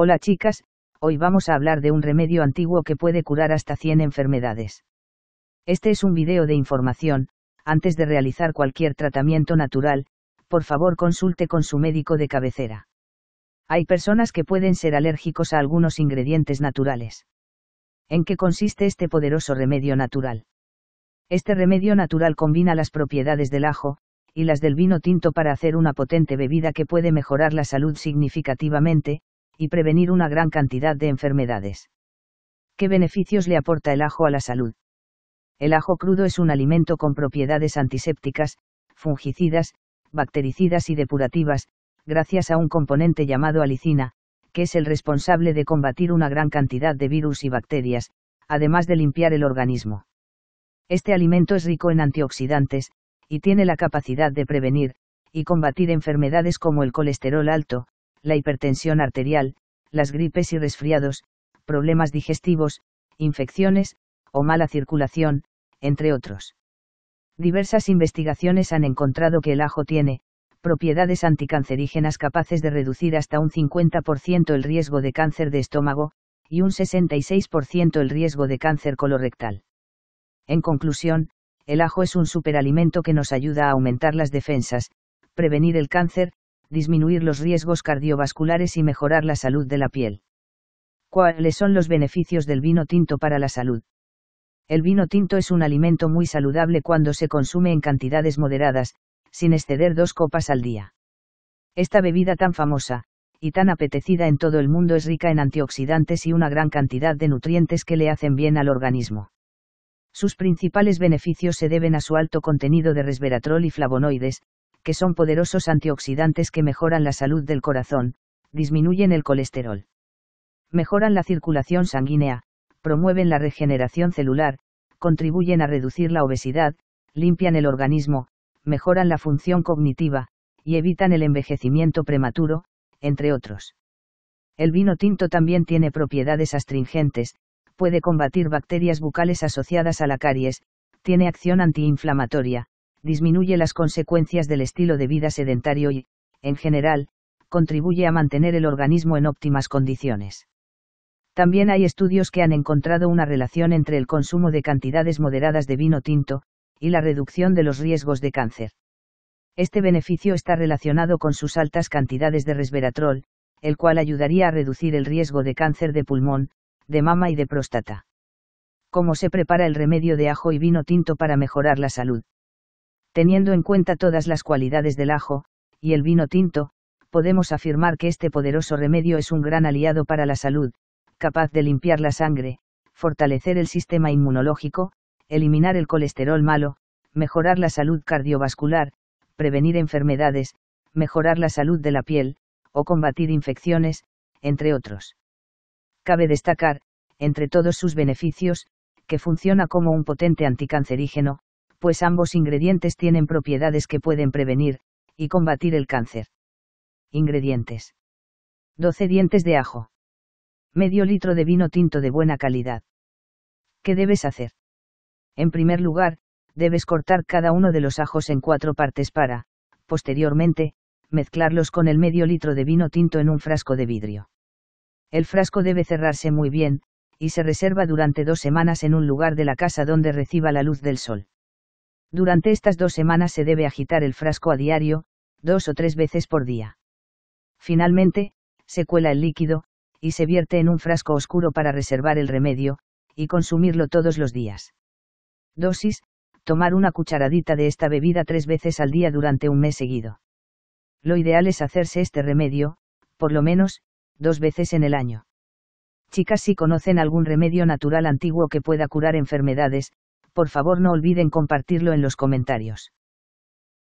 Hola chicas, hoy vamos a hablar de un remedio antiguo que puede curar hasta 100 enfermedades. Este es un video de información, antes de realizar cualquier tratamiento natural, por favor consulte con su médico de cabecera. Hay personas que pueden ser alérgicos a algunos ingredientes naturales. ¿En qué consiste este poderoso remedio natural? Este remedio natural combina las propiedades del ajo, y las del vino tinto para hacer una potente bebida que puede mejorar la salud significativamente, y prevenir una gran cantidad de enfermedades. ¿Qué beneficios le aporta el ajo a la salud? El ajo crudo es un alimento con propiedades antisépticas, fungicidas, bactericidas y depurativas, gracias a un componente llamado alicina, que es el responsable de combatir una gran cantidad de virus y bacterias, además de limpiar el organismo. Este alimento es rico en antioxidantes, y tiene la capacidad de prevenir, y combatir enfermedades como el colesterol alto, la hipertensión arterial, las gripes y resfriados, problemas digestivos, infecciones, o mala circulación, entre otros. Diversas investigaciones han encontrado que el ajo tiene, propiedades anticancerígenas capaces de reducir hasta un 50% el riesgo de cáncer de estómago, y un 66% el riesgo de cáncer colorectal. En conclusión, el ajo es un superalimento que nos ayuda a aumentar las defensas, prevenir el cáncer, disminuir los riesgos cardiovasculares y mejorar la salud de la piel. ¿Cuáles son los beneficios del vino tinto para la salud? El vino tinto es un alimento muy saludable cuando se consume en cantidades moderadas, sin exceder dos copas al día. Esta bebida tan famosa, y tan apetecida en todo el mundo es rica en antioxidantes y una gran cantidad de nutrientes que le hacen bien al organismo. Sus principales beneficios se deben a su alto contenido de resveratrol y flavonoides, que son poderosos antioxidantes que mejoran la salud del corazón, disminuyen el colesterol. Mejoran la circulación sanguínea, promueven la regeneración celular, contribuyen a reducir la obesidad, limpian el organismo, mejoran la función cognitiva, y evitan el envejecimiento prematuro, entre otros. El vino tinto también tiene propiedades astringentes, puede combatir bacterias bucales asociadas a la caries, tiene acción antiinflamatoria, disminuye las consecuencias del estilo de vida sedentario y, en general, contribuye a mantener el organismo en óptimas condiciones. También hay estudios que han encontrado una relación entre el consumo de cantidades moderadas de vino tinto, y la reducción de los riesgos de cáncer. Este beneficio está relacionado con sus altas cantidades de resveratrol, el cual ayudaría a reducir el riesgo de cáncer de pulmón, de mama y de próstata. ¿Cómo se prepara el remedio de ajo y vino tinto para mejorar la salud? Teniendo en cuenta todas las cualidades del ajo, y el vino tinto, podemos afirmar que este poderoso remedio es un gran aliado para la salud, capaz de limpiar la sangre, fortalecer el sistema inmunológico, eliminar el colesterol malo, mejorar la salud cardiovascular, prevenir enfermedades, mejorar la salud de la piel, o combatir infecciones, entre otros. Cabe destacar, entre todos sus beneficios, que funciona como un potente anticancerígeno, pues ambos ingredientes tienen propiedades que pueden prevenir y combatir el cáncer. Ingredientes. 12 dientes de ajo. Medio litro de vino tinto de buena calidad. ¿Qué debes hacer? En primer lugar, debes cortar cada uno de los ajos en cuatro partes para, posteriormente, mezclarlos con el medio litro de vino tinto en un frasco de vidrio. El frasco debe cerrarse muy bien, y se reserva durante dos semanas en un lugar de la casa donde reciba la luz del sol. Durante estas dos semanas se debe agitar el frasco a diario, dos o tres veces por día. Finalmente, se cuela el líquido, y se vierte en un frasco oscuro para reservar el remedio, y consumirlo todos los días. Dosis, tomar una cucharadita de esta bebida tres veces al día durante un mes seguido. Lo ideal es hacerse este remedio, por lo menos, dos veces en el año. Chicas, si conocen algún remedio natural antiguo que pueda curar enfermedades, por favor no olviden compartirlo en los comentarios.